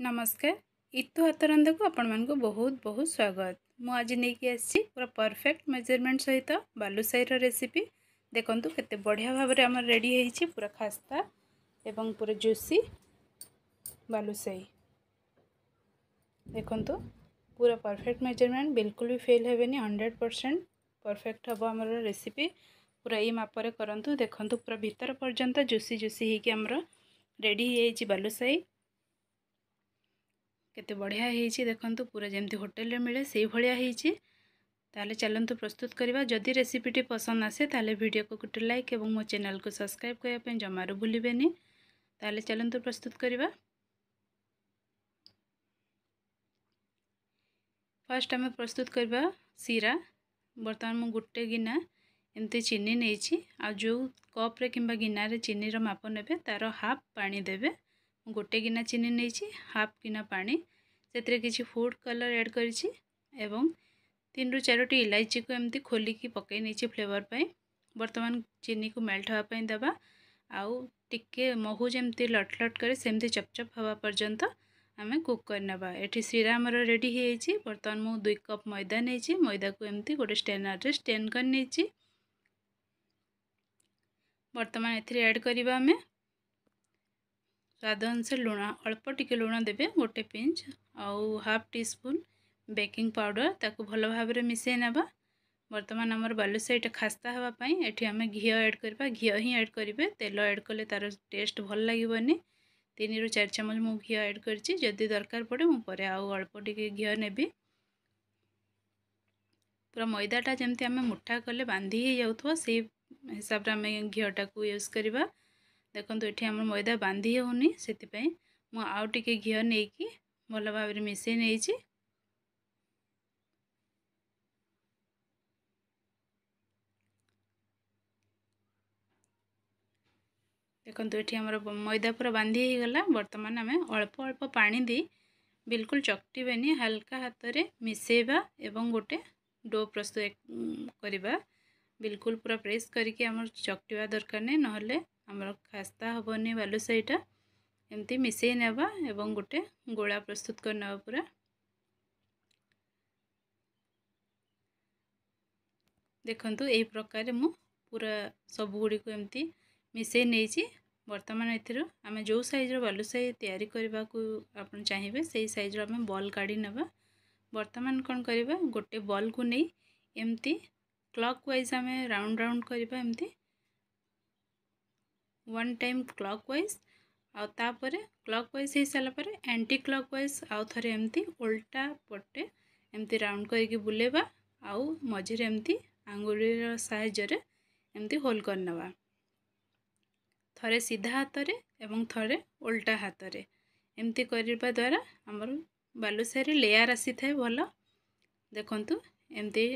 नमस्कार इतु हतरंद को आपण मन को बहुत बहुत स्वागत मुझे नहींक्री पूरा परफेक्ट मेजरमेंट सहित बालूसाईर रेसीपी देखूँ के बढ़िया भाव में आम रेडी पूरा खास्ता एवं पूरा जूसी बालूसाई देखु पूरा परफेक्ट मेजरमेंट बिल्कुल भी फेल होबेनि हंड्रेड परसेंट परफेक्ट हम आम रेसीपी पूरा ये मपर कर देखूँ पूरा भितर पर्यटन जूसी जूसी होकर रेडी बालूसाई କେତେ ବଢ଼ିଆ ହେଇଛି ଦେଖନ୍ତୁ ପୁରା ଯେମିତି ହୋଟେଲରେ ମିଳେ ସେଇଭଳିଆ ହେଇଛି ତାହେଲେ ଚାଲନ୍ତୁ ପ୍ରସ୍ତୁତ କରିବା ଯଦି ରେସିପିଟି ପସନ୍ଦ ଆସେ ତାହେଲେ ଭିଡ଼ିଓକୁ ଗୋଟେ ଲାଇକ୍ ଏବଂ ମୋ ଚ୍ୟାନେଲକୁ ସବସ୍କ୍ରାଇବ୍ କରିବା ପାଇଁ ଜମାରୁ ଭୁଲିବେନି ତାହେଲେ ଚାଲନ୍ତୁ ପ୍ରସ୍ତୁତ କରିବା ଫାର୍ଷ୍ଟ ଆମେ ପ୍ରସ୍ତୁତ କରିବା ଶିରା ବର୍ତ୍ତମାନ ମୁଁ ଗୋଟେ ଗିନା ଏମିତି ଚିନି ନେଇଛି ଆଉ ଯେଉଁ କପ୍ରେ କିମ୍ବା ଗିନାରେ ଚିନିର ମାପ ନେବେ ତା'ର ହାଫ୍ ପାଣି ଦେବେ गोटे गिना चीनी नहीं हाफ गिना पा से किसी फुड कलर एड करू चारो इलाइची को एमती की पकई फ्लेवर पर बर्तमान चीनी को मेल्ट हाँपाई आउ टे महू जमी लट लट कम चपचप हवा पर्यंत आम कुक करीराम रेडी बर्तमान मुझे दुई कप मैदा नहीं मैदा को एमती गोटे स्टेनर स्टेन कर बर्तमान एड करवा स्वाद अनुसार लुण अल्प टिके लुण देते गोटे पिंच आउ half teaspoon baking powder ताको भल भाव मिसई नवा बर्तमान आम बालुसाईटा खास्ता हाँपी आम घी एड करवा घी ही एड करेंगे तेल एड कले तार टेस्ट भल लगे तीन रू चार चामच मुझे घी एड कर दरकार पड़े मुझे आल्प टी घी ने पूरा मैदाटा जमी आम मुठा कले बांधी से हिसाब से आम घीटा को यूज करवा ଦେଖନ୍ତୁ ଏଠି ଆମର ମଇଦା ବାନ୍ଧି ହେଉନି ସେଥିପାଇଁ ମୁଁ ଆଉ ଟିକେ ଘିଅ ନେଇକି ଭଲ ଭାବରେ ମିଶାଇ ନେଇଛି ଦେଖନ୍ତୁ ଏଠି ଆମର ମଇଦା ପୁରା ବାନ୍ଧି ହେଇଗଲା ବର୍ତ୍ତମାନ ଆମେ ଅଳ୍ପ ଅଳ୍ପ ପାଣି ଦେଇ ବିଲକୁଲ ଚକଟିବାନି ହାଲକା ହାତରେ ମିଶାଇବା ଏବଂ ଗୋଟେ ଡୋ ପ୍ରସ୍ତୁତ କରିବା ବିଲକୁଲ ପୁରା ପ୍ରେସ୍ କରିକି ଆମର ଚକଟିବା ଦରକାର ନାହିଁ ନହେଲେ ଆମର ଖାସ୍ତା ହେବନି ବାଲୁଶାહીଟା ଏମିତି ମିଶାଇ ନେବା ଏବଂ ଗୋଟେ ଗୋଳା ପ୍ରସ୍ତୁତ କରି ନେବା ପୁରା ଦେଖନ୍ତୁ ଏହି ପ୍ରକାରେ ମୁଁ ପୁରା ସବୁଗୁଡ଼ିକୁ ଏମିତି ମିଶାଇ ନେଇଛି ବର୍ତ୍ତମାନ ଏଥିରୁ ଆମେ ଯେଉଁ ସାଇଜ୍ର ବାଲୁଶାହି ତିଆରି କରିବାକୁ ଆପଣ ଚାହିଁବେ ସେଇ ସାଇଜ୍ର ଆମେ ବଲ୍ କାଢ଼ି ନେବା ବର୍ତ୍ତମାନ କ'ଣ କରିବା ଗୋଟେ ବଲ୍କୁ ନେଇ ଏମିତି କ୍ଲକ୍ ୱାଇଜ୍ ଆମେ ରାଉଣ୍ଡ ରାଉଣ୍ଡ କରିବା ଏମିତି ୱାନ୍ ଟାଇମ୍ କ୍ଲକ୍ ୱାଇଜ୍ ଆଉ ତାପରେ କ୍ଲକ୍ ୱାଇଜ୍ ହୋଇସାରିଲା ପରେ ଆଣ୍ଟି କ୍ଲକ୍ ୱାଇଜ୍ ଆଉ ଥରେ ଏମିତି ଓଲଟା ପଟେ ଏମିତି ରାଉଣ୍ଡ କରିକି ବୁଲେଇବା ଆଉ ମଝିରେ ଏମିତି ଆଙ୍ଗୁଳିର ସାହାଯ୍ୟରେ ଏମିତି ହୋଲ୍ କରିନେବା ଥରେ ସିଧା ହାତରେ ଏବଂ ଥରେ ଓଲଟା ହାତରେ ଏମିତି କରିବା ଦ୍ୱାରା ଆମର ବାଲୁସାରେ ଲେୟାର୍ ଆସିଥାଏ ଭଲ ଦେଖନ୍ତୁ ଏମିତି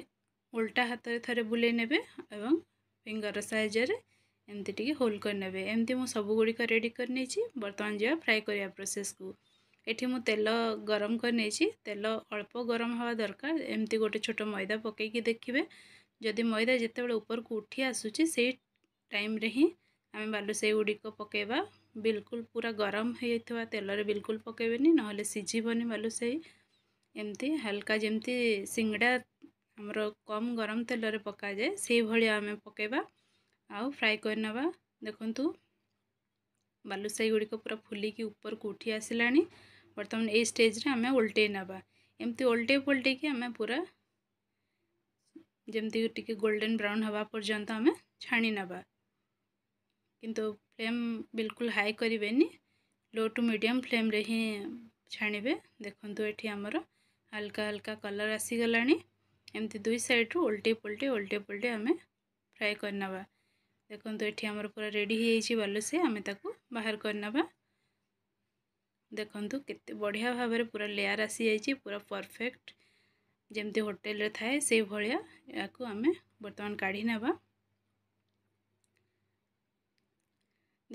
ଓଲଟା ହାତରେ ଥରେ ବୁଲେଇ ନେବେ ଏବଂ ଫିଙ୍ଗର୍ ସାହାଯ୍ୟରେ एमती टी होल करे एमती मुझ सब गुड़िक रेडी बर्तमान जी फ्राए कर प्रोसेस को ये मुझे तेल गरम करेल अल्प गरम हवा दरकार एमती गोटे छोट मैदा पकईक देखिए जदि मैदा जिते बड़े को उठी आसूस टाइम आम बालुसई गुड़िक पकेबा बिलकुल पूरा गरम होता तेल बिलकुल पकेबे ना सीझे बालुसई एमती हालाका जमी सिंगड़ा आमर कम गरम तेल पक जाए से भाया आम पकेबा ଆଉ ଫ୍ରାଏ କରିନେବା ଦେଖନ୍ତୁ ବାଲୁସାହି ଗୁଡ଼ିକ ପୁରା ଫୁଲିକି ଉପରକୁ ଉଠି ଆସିଲାଣି ବର୍ତ୍ତମାନ ଏଇ ଷ୍ଟେଜ୍ରେ ଆମେ ଓଲଟେଇ ନେବା ଏମିତି ଓଲଟେଇ ପଲଟେଇକି ଆମେ ପୁରା ଯେମିତି ଟିକେ ଗୋଲ୍ଡେନ୍ ବ୍ରାଉନ୍ ହେବା ପର୍ଯ୍ୟନ୍ତ ଆମେ ଛାଣି ନେବା କିନ୍ତୁ ଫ୍ଲେମ୍ ବିଲକୁଲ ହାଇ କରିବେନି ଲୋ ଟୁ ମିଡ଼ିୟମ୍ ଫ୍ଲେମ୍ରେ ହିଁ ଛାଣିବେ ଦେଖନ୍ତୁ ଏଠି ଆମର ହାଲକା ହାଲକା କଲର୍ ଆସିଗଲାଣି ଏମିତି ଦୁଇ ସାଇଡ଼୍ରୁ ଓଲଟେଇ ପଲଟେଇ ଓଲଟେଇ ପଲଟେଇ ଆମେ ଫ୍ରାଏ କରିନେବା ଦେଖନ୍ତୁ ଏଠି ଆମର ପୁରା ରେଡ଼ି ହେଇଯାଇଛି ବାଲୁସି ଆମେ ତାକୁ ବାହାର କରିନେବା ଦେଖନ୍ତୁ କେତେ ବଢ଼ିଆ ଭାବରେ ପୁରା ଲେୟାର୍ ଆସିଯାଇଛି ପୁରା ପରଫେକ୍ଟ ଯେମିତି ହୋଟେଲରେ ଥାଏ ସେଇ ଭଳିଆ ଏହାକୁ ଆମେ ବର୍ତ୍ତମାନ କାଢ଼ି ନେବା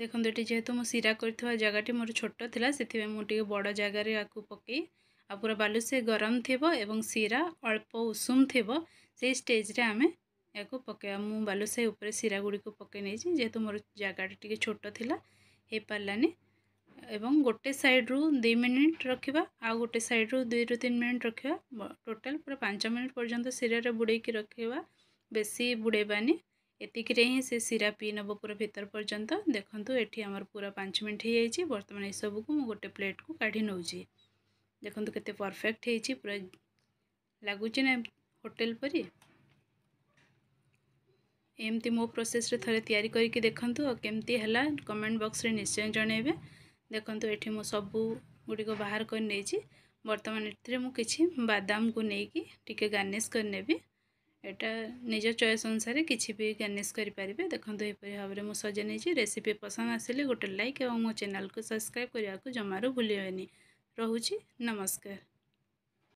ଦେଖନ୍ତୁ ଏଠି ଯେହେତୁ ମୁଁ ଶିରା କରିଥିବା ଜାଗାଟି ମୋର ଛୋଟ ଥିଲା ସେଥିପାଇଁ ମୁଁ ଟିକେ ବଡ଼ ଜାଗାରେ ଆକୁ ପକାଇ ଆଉ ପୁରା ବାଲୁସି ଗରମ ଥିବ ଏବଂ ଶିରା ଅଳ୍ପ ଉଷୁମ ଥିବ ସେଇ ଷ୍ଟେଜ୍ରେ ଆମେ या पकवा मुझे उपर शिरा गुड़ी पकई नहीं जेहेतु मोर जगह छोटी एवं गोटे साइड रु दुई मिनिट रखा आ गोटे साइड रु दुई रु तीन मिनिट रखा टोटाल पूरा पांच मिनिट पर्यंत शिरा बुड़ रखा बेस बुड़ेबानी एतिक से शिरा पी नब पूरा भितर पर्यटन देखू ये पूरा पाँच मिनट हो बर्तमान ये सब कुछ गोटे प्लेट कु काढ़ी नौ देखते केफेक्ट होगुच्छे ना होटेल पर ଏମିତି ମୋ ପ୍ରୋସେସ୍ରେ ଥରେ ତିଆରି କରିକି ଦେଖନ୍ତୁ ଆଉ କେମିତି ହେଲା କମେଣ୍ଟ ବକ୍ସରେ ନିଶ୍ଚୟ ଜଣାଇବେ ଦେଖନ୍ତୁ ଏଠି ମୁଁ ସବୁ ଗୁଡ଼ିକ ବାହାର କରି ନେଇଛି ବର୍ତ୍ତମାନ ଏଥିରେ ମୁଁ କିଛି ବାଦାମକୁ ନେଇକି ଟିକେ ଗାର୍ନିସ୍ କରିନେବି ଏଇଟା ନିଜ ଚଏସ୍ ଅନୁସାରେ କିଛି ବି ଗାର୍ନିସ୍ କରିପାରିବେ ଦେଖନ୍ତୁ ଏହିପରି ଭାବରେ ମୁଁ ସଜାଇ ନେଇଛି ରେସିପି ପସନ୍ଦ ଆସିଲେ ଗୋଟେ ଲାଇକ୍ ଏବଂ ମୋ ଚ୍ୟାନେଲ୍କୁ ସବସ୍କ୍ରାଇବ୍ କରିବାକୁ ଜମାରୁ ଭୁଲିବେନି ରହୁଛି ନମସ୍କାର